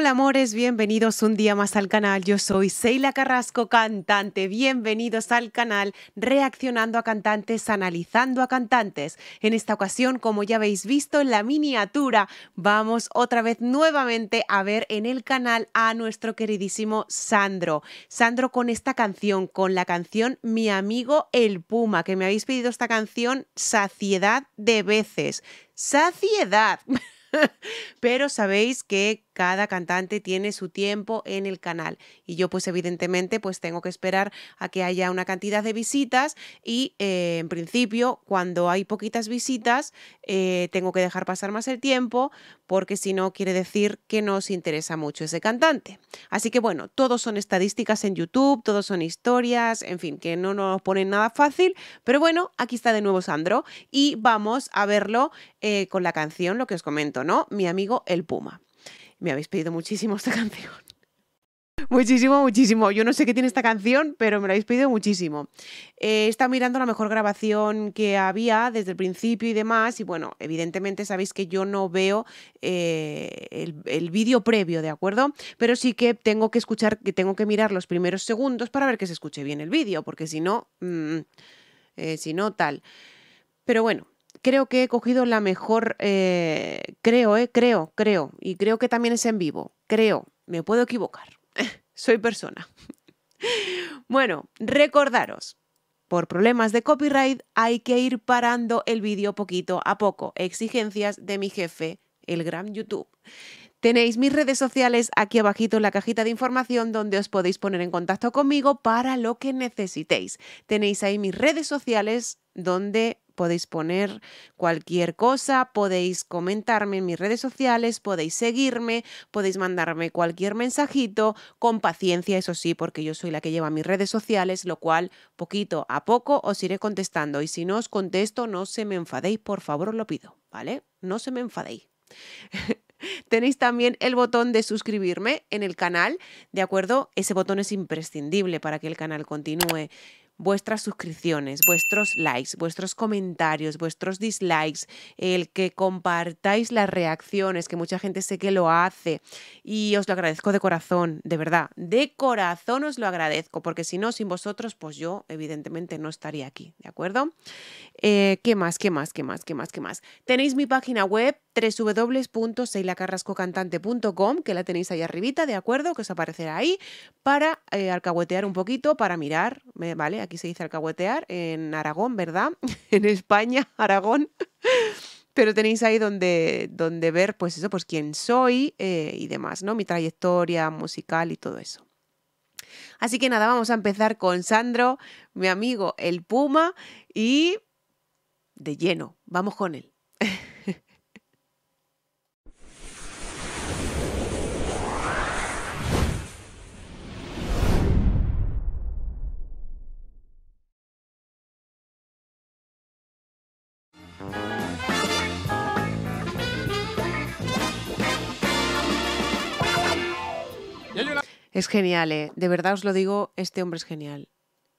Hola amores, bienvenidos un día más al canal. Yo soy Seila Carrasco, cantante. Bienvenidos al canal Reaccionando a Cantantes, analizando a cantantes. En esta ocasión, como ya habéis visto en la miniatura, vamos otra vez nuevamente a ver en el canal a nuestro queridísimo Sandro. Sandro con esta canción, con la canción Mi amigo el Puma, que me habéis pedido esta canción saciedad de veces. Saciedad. Pero sabéis que cada cantante tiene su tiempo en el canal y yo pues evidentemente pues tengo que esperar a que haya una cantidad de visitas y eh, en principio cuando hay poquitas visitas eh, tengo que dejar pasar más el tiempo porque si no quiere decir que no os interesa mucho ese cantante. Así que bueno, todos son estadísticas en YouTube, todos son historias, en fin, que no nos ponen nada fácil, pero bueno, aquí está de nuevo Sandro y vamos a verlo eh, con la canción, lo que os comento, ¿no? Mi amigo el Puma. Me habéis pedido muchísimo esta canción. Muchísimo, muchísimo. Yo no sé qué tiene esta canción, pero me la habéis pedido muchísimo. He eh, estado mirando la mejor grabación que había desde el principio y demás. Y bueno, evidentemente sabéis que yo no veo eh, el, vídeo previo, ¿de acuerdo? Pero sí que tengo que escuchar, que tengo que mirar los primeros segundos para ver que se escuche bien el vídeo, porque si no, mm, eh, si no, tal. Pero bueno, creo que he cogido la mejor, eh, creo, eh, creo, creo, y creo que también es en vivo, creo, me puedo equivocar, soy persona. bueno, recordaros, por problemas de copyright hay que ir parando el vídeo poquito a poco, exigencias de mi jefe, el gran YouTube. Tenéis mis redes sociales aquí abajito en la cajita de información donde os podéis poner en contacto conmigo para lo que necesitéis. Tenéis ahí mis redes sociales donde podéis poner cualquier cosa, podéis comentarme en mis redes sociales, podéis seguirme, podéis mandarme cualquier mensajito, con paciencia, eso sí, porque yo soy la que lleva mis redes sociales, lo cual poquito a poco os iré contestando. Y si no os contesto, no se me enfadéis, por favor, os lo pido, ¿vale? No se me enfadéis. Tenéis también el botón de suscribirme en el canal, ¿de acuerdo? Ese botón es imprescindible para que el canal continúe vuestras suscripciones, vuestros likes, vuestros comentarios, vuestros dislikes, el que compartáis las reacciones, que mucha gente sé que lo hace y os lo agradezco de corazón, de verdad, de corazón os lo agradezco, porque si no, sin vosotros, pues yo evidentemente no estaría aquí, ¿de acuerdo? Eh, ¿Qué más? ¿Qué más? ¿Qué más? ¿Qué más? ¿Qué más? Tenéis mi página web www.seilacarrascocantante.com, que la tenéis ahí arribita, ¿de acuerdo? Que os aparecerá ahí, para eh, alcahuetear un poquito, para mirar, eh, ¿vale? Aquí se dice alcahuetear en Aragón, ¿verdad? en España, Aragón. pero tenéis ahí donde, donde ver, pues eso, pues quién soy eh, y demás, ¿no? Mi trayectoria musical y todo eso. Así que nada, vamos a empezar con Sandro, mi amigo el Puma, y de lleno, vamos con él. Es genial, eh. de verdad os lo digo, este hombre es genial.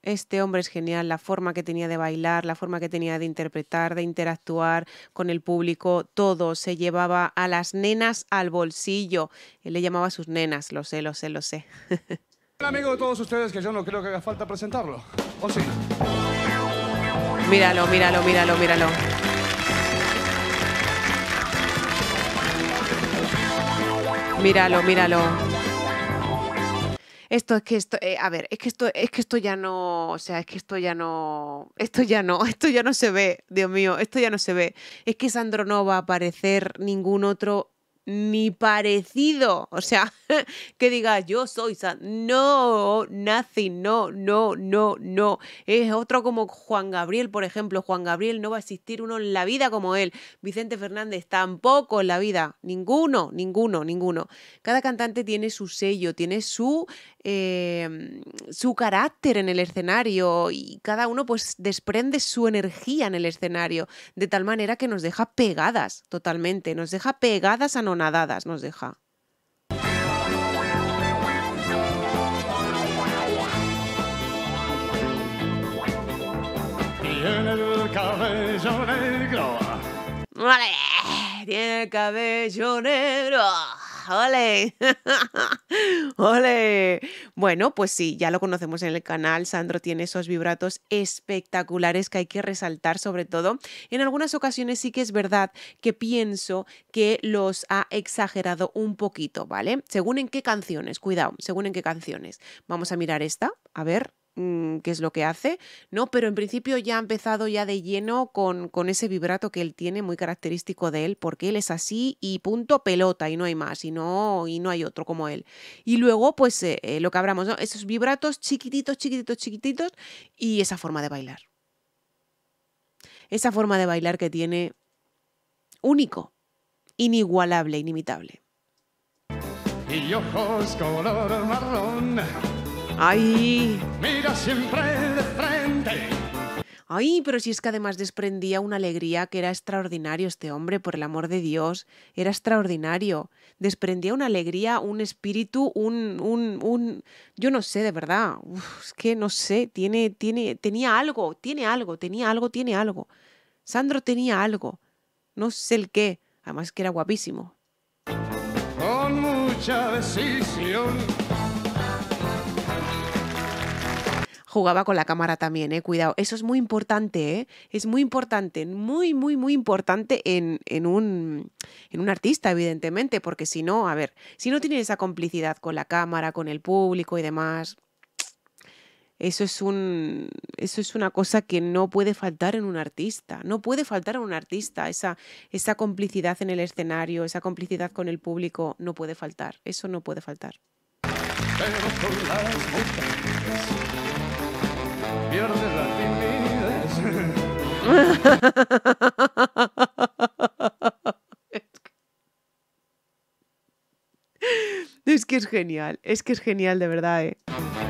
Este hombre es genial, la forma que tenía de bailar, la forma que tenía de interpretar, de interactuar con el público, todo se llevaba a las nenas al bolsillo. Él le llamaba a sus nenas, lo sé, lo sé, lo sé. Un amigo de todos ustedes que yo no creo que haga falta presentarlo, ¿o sí? Míralo, míralo, míralo, míralo. Míralo, míralo esto es que esto, eh, a ver, es que esto, es que esto ya no, o sea, es que esto ya no, esto ya no, esto ya no se ve, Dios mío, esto ya no se ve. Es que Sandro no va a aparecer ningún otro ni parecido. O sea, que diga yo soy No, nazi, no, no, no, no. Es otro como Juan Gabriel, por ejemplo. Juan Gabriel no va a existir uno en la vida como él. Vicente Fernández tampoco en la vida. Ninguno, ninguno, ninguno. Cada cantante tiene su sello, tiene su, em, su carácter en el escenario y cada uno pues desprende su energía en el escenario de tal manera que nos deja pegadas totalmente, nos deja pegadas a nosotros anonadadas nos deja. Tiene el cabello negro. Vale, tiene el cabello negro. ¡Ole! ¡Ole! Bueno, pues sí, ya lo conocemos en el canal. Sandro tiene esos vibratos espectaculares que hay que resaltar, sobre todo. En algunas ocasiones sí que es verdad que pienso que los ha exagerado un poquito, ¿vale? Según en qué canciones, cuidado, según en qué canciones. Vamos a mirar esta, a ver. Mm, qué es lo que hace, ¿no? Pero en principio ya ha empezado ya de lleno con, ese vibrato que él tiene, muy característico de él, porque él es así y punto pelota y no hay más, y no, y no hay otro como él. Y luego, pues eh, eh, lo que hablamos, Esos vibratos chiquititos, chiquititos, chiquititos y esa forma de bailar. Esa forma de bailar que tiene único, inigualable, inimitable. Y ojos color marrón Ay. Mira siempre de frente. Ay, pero si es que además desprendía una alegría que era extraordinario este hombre, por el amor de Dios, era extraordinario. Desprendía una alegría, un espíritu, un, un, un yo no sé, de verdad, es que no sé, tiene, tiene, tenía algo, tiene algo, tenía algo, tiene algo. Sandro tenía algo, no sé el qué, además que era guapísimo. Con mucha decisión jugaba con la cámara también, ¿eh? cuidado. Eso es muy importante, eh. es muy importante, muy, muy, muy importante en, un, artista, evidentemente, porque si no, a ver, si no tiene esa complicidad con la cámara, con el público y demás, eso es, un, eso es una cosa que no puede faltar en un artista. No puede faltar en un artista. Esa, esa complicidad en el escenario, esa complicidad con el público, no puede faltar. Eso no puede faltar. es que es genial, es que es genial de verdad, eh.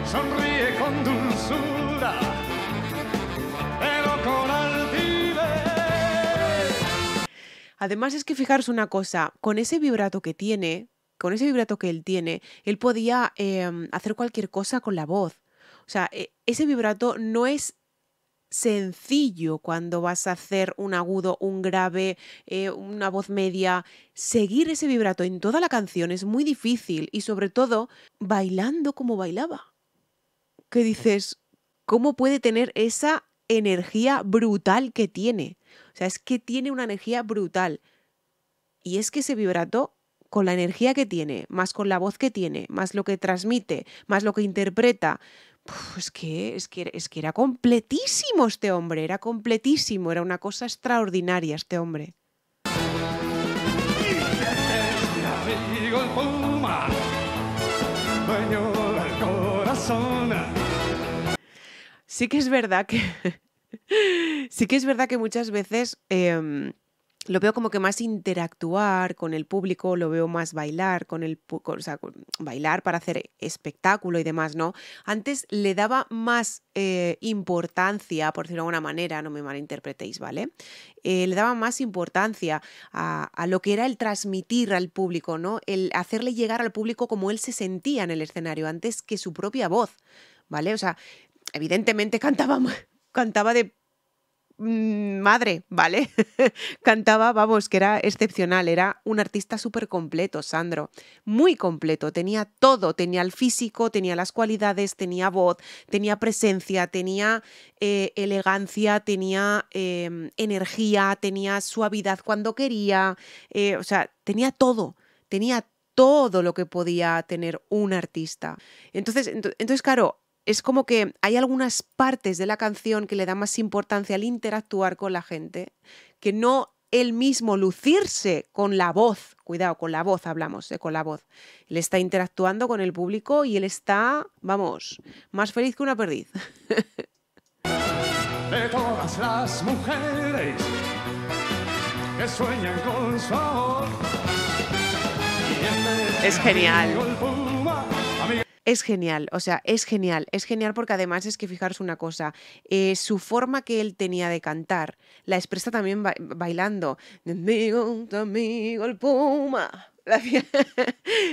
Sonríe con dulzura, pero con Además es que fijaros una cosa, con ese vibrato que tiene, con ese vibrato que él tiene, él podía em, hacer cualquier cosa con la voz. O sea, e, ese vibrato no es sencillo cuando vas a hacer un agudo, un grave, eh, una voz media. Seguir ese vibrato en toda la canción es muy difícil y sobre todo bailando como bailaba. ¿Qué dices, ¿cómo puede tener esa energía brutal que tiene? O sea, es que tiene una energía brutal. Y es que ese vibrato, con la energía que tiene, más con la voz que tiene, más lo que transmite, más lo que interpreta, es, que, es, que, es que era completísimo este hombre, era completísimo, era una cosa extraordinaria este hombre. Sí que es verdad que... sí que es verdad que muchas veces em, lo veo como que más interactuar con el público, lo veo más bailar con el bailar para hacer espectáculo y demás, ¿no? Antes le daba más eh, importancia, por decirlo de alguna manera, no me malinterpretéis, ¿vale? Eh, le daba más importancia a, lo que era el transmitir al público, ¿no? El hacerle llegar al público como él se sentía en el escenario, antes que su propia voz, ¿vale? O sea, evidentemente cantaba, cantaba de Mm, madre, ¿vale? Cantaba, vamos, que era excepcional, era un artista súper completo, Sandro, muy completo, tenía todo, tenía el físico, tenía las cualidades, tenía voz, tenía presencia, tenía eh, elegancia, tenía em, energía, tenía suavidad cuando quería, eh, o sea, tenía todo, tenía todo lo que podía tener un artista. Entonces, entonces, claro, es como que hay algunas partes de la canción que le da más importancia al interactuar con la gente, que no él mismo lucirse con la voz, cuidado, con la voz hablamos, eh, con la voz. Él está interactuando con el público y él está, vamos, más feliz que una perdiz. con es genial. Es genial, o sea, es genial, es genial porque además es que fijaros una cosa, eh, su forma que él tenía de cantar la expresa también bailando. Amigo, amigo, el puma. La hacía,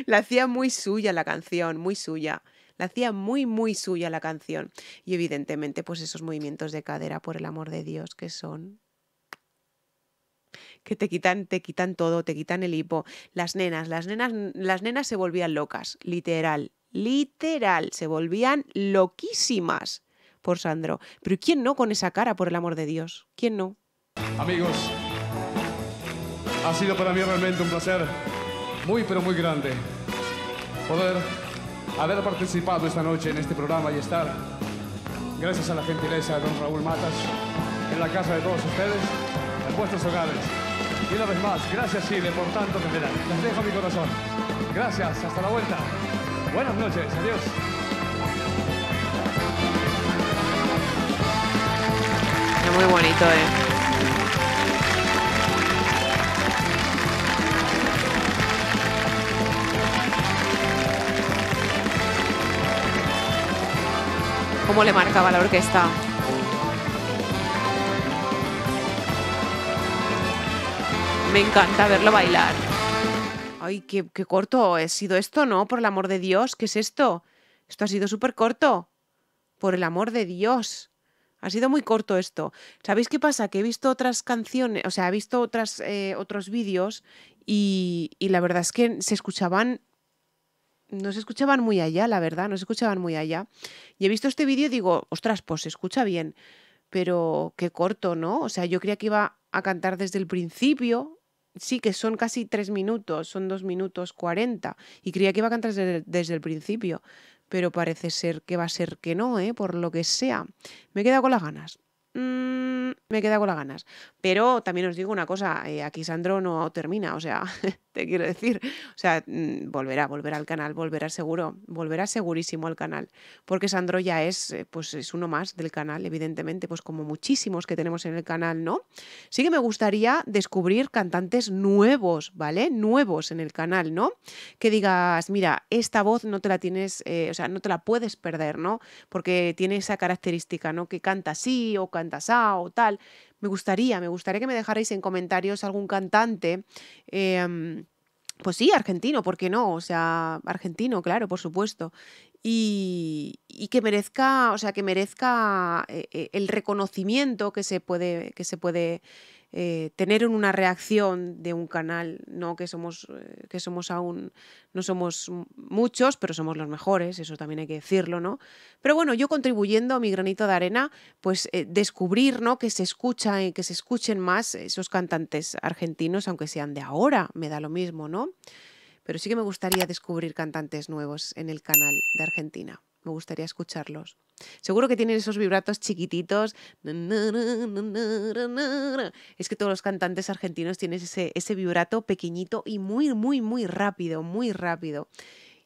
la hacía muy suya la canción, muy suya la hacía muy, muy suya la canción. Y evidentemente, pues esos movimientos de cadera, por el amor de Dios, que son que te quitan, te quitan todo, te quitan el hipo. Las nenas, las nenas, las nenas se volvían locas, literal, literal, se volvían loquísimas por Sandro. Pero ¿quién no con esa cara, por el amor de Dios? ¿Quién no? Amigos, ha sido para mí realmente un placer muy, pero muy grande poder haber participado esta noche en este programa y estar, gracias a la gentileza de don Raúl Matas, en la casa de todos ustedes, en vuestros hogares. Y una vez más, gracias Chile por tanto general. Les dejo mi corazón. Gracias, hasta la vuelta. Buenas noches, adiós. Muy bonito, eh. cómo le marcaba la orquesta. Me encanta verlo bailar. Ay, qué, corto ha sido esto, ¿no? Por el amor de Dios, ¿qué es esto? Esto ha sido súper corto. Por el amor de Dios. Ha sido muy corto esto. ¿Sabéis qué pasa? Que he visto otras canciones, o sea, he visto otras, eh, otros vídeos y, y la verdad es que se escuchaban no se escuchaban muy allá, la verdad, no se escuchaban muy allá. Y he visto este vídeo y digo, ostras, pues se escucha bien, pero qué corto, ¿no? O sea, yo creía que iba a cantar desde el principio sí que son casi tres minutos, son dos minutos cuarenta. Y creía que iba a cantar desde, el principio, pero parece ser que va a ser que no, ¿eh? por lo que sea. Me he quedado con las ganas. Mm, me queda con las ganas. Pero también os digo una cosa, eh, aquí Sandro no termina, o sea, te quiero decir, o sea, mm, volverá, volverá al canal, volverá seguro, volverá segurísimo al canal, porque Sandro ya es, eh, pues es uno más del canal, evidentemente, pues como muchísimos que tenemos en el canal, ¿no? Sí que me gustaría descubrir cantantes nuevos, ¿vale? Nuevos en el canal, ¿no? Que digas, mira, esta voz no te la tienes, eh, o sea, no te la puedes perder, ¿no? Porque tiene esa característica, ¿no? Que canta así o canta así o me gustaría, me gustaría que me dejarais en comentarios algún cantante. Em, pues sí, argentino, ¿por qué no? O sea, argentino, claro, por supuesto. Y, y que merezca, o sea, que merezca eh, eh, el reconocimiento que se puede, que se puede eh, tener una reacción de un canal, ¿no? Que somos, eh, que somos aún, no somos muchos, pero somos los mejores, eso también hay que decirlo, ¿no? Pero bueno, yo contribuyendo a mi granito de arena, pues eh, descubrir, ¿no? Que se escucha, que se escuchen más esos cantantes argentinos, aunque sean de ahora, me da lo mismo, ¿no? Pero sí que me gustaría descubrir cantantes nuevos en el canal de Argentina. Me gustaría escucharlos. Seguro que tienen esos vibratos chiquititos. Es que todos los cantantes argentinos tienen ese, ese vibrato pequeñito y muy, muy, muy rápido, muy rápido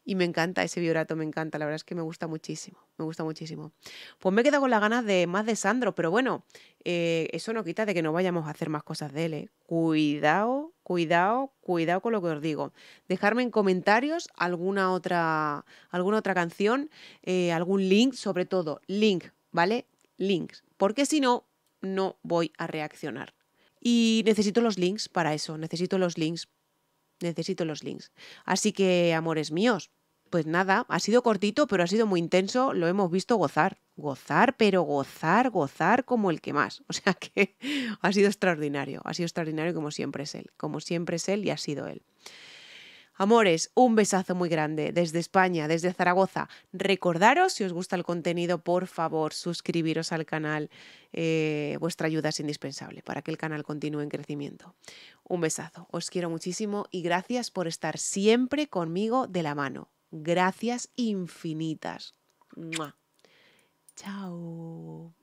y me encanta ese vibrato, me encanta, la verdad es que me gusta muchísimo, me gusta muchísimo. Pues me he quedado con las ganas de más de Sandro, pero bueno, eh, eso no quita de que no vayamos a hacer más cosas de él. ¿eh? Cuidado, cuidado, cuidado con lo que os digo. Dejarme en comentarios alguna otra, alguna otra canción, eh, algún link, sobre todo, link, ¿vale? Links, porque si no, no voy a reaccionar. Y necesito los links para eso, necesito los links necesito los links. Así que, amores míos, pues nada, ha sido cortito, pero ha sido muy intenso, lo hemos visto gozar, gozar, pero gozar, gozar como el que más. O sea que ha sido extraordinario, ha sido extraordinario como siempre es él, como siempre es él y ha sido él. Amores, un besazo muy grande desde España, desde Zaragoza. Recordaros, si os gusta el contenido, por favor, suscribiros al canal. Eh, vuestra ayuda es indispensable para que el canal continúe en crecimiento. Un besazo, os quiero muchísimo y gracias por estar siempre conmigo de la mano. Gracias infinitas. Chao.